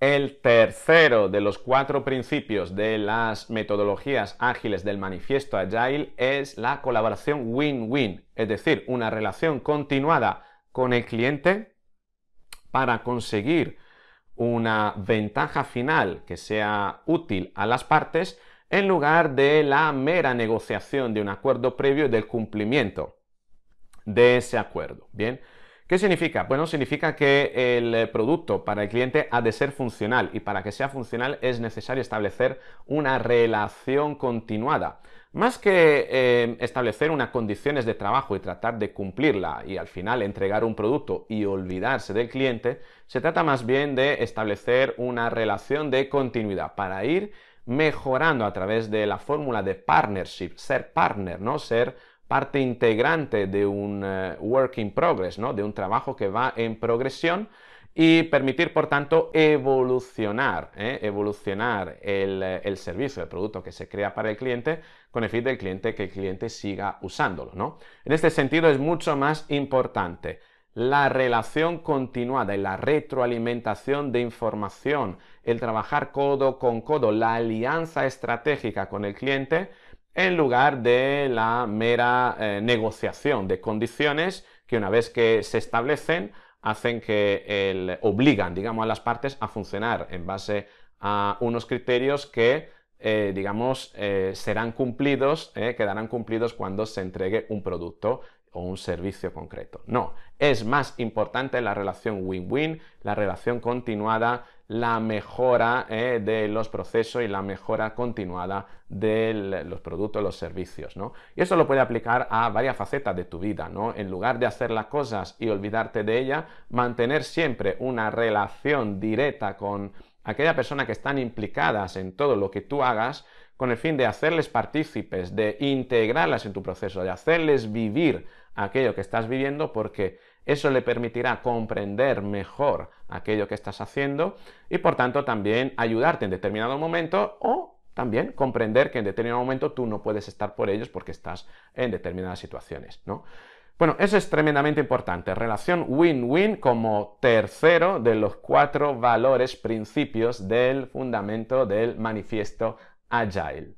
El tercero de los cuatro principios de las metodologías ágiles del manifiesto Agile es la colaboración win-win, es decir, una relación continuada con el cliente para conseguir una ventaja final que sea útil a las partes en lugar de la mera negociación de un acuerdo previo y del cumplimiento de ese acuerdo. Bien, ¿Qué significa? Bueno, significa que el eh, producto para el cliente ha de ser funcional y para que sea funcional es necesario establecer una relación continuada. Más que eh, establecer unas condiciones de trabajo y tratar de cumplirla y al final entregar un producto y olvidarse del cliente, se trata más bien de establecer una relación de continuidad para ir mejorando a través de la fórmula de partnership, ser partner, ¿no? Ser parte integrante de un eh, work in progress, ¿no? de un trabajo que va en progresión y permitir, por tanto, evolucionar, ¿eh? evolucionar el, el, servicio, el producto que se crea para el cliente con el fin del cliente que el cliente siga usándolo. ¿no? En este sentido es mucho más importante la relación continuada y la retroalimentación de información, el trabajar codo con codo, la alianza estratégica con el cliente, en lugar de la mera eh, negociación de condiciones que una vez que se establecen hacen que obligan, digamos, a las partes a funcionar en base a unos criterios que eh, digamos, eh, serán cumplidos, eh, quedarán cumplidos cuando se entregue un producto o un servicio concreto. No, es más importante la relación win-win, la relación continuada, la mejora de los procesos y la mejora continuada de los productos, los servicios, ¿no? Y eso lo puede aplicar a varias facetas de tu vida, ¿no? En lugar de hacer las cosas y olvidarte de ellas, mantener siempre una relación directa con aquella persona que están implicadas en todo lo que tú hagas, con el fin de hacerles partícipes, de integrarlas en tu proceso, de hacerles vivir aquello que estás viviendo, porque eso le permitirá comprender mejor aquello que estás haciendo y por tanto también ayudarte en determinado momento o también comprender que en determinado momento tú no puedes estar por ellos porque estás en determinadas situaciones, ¿no? Bueno, eso es tremendamente importante. Relación win-win como tercero de los cuatro valores principios del fundamento del manifiesto Agile.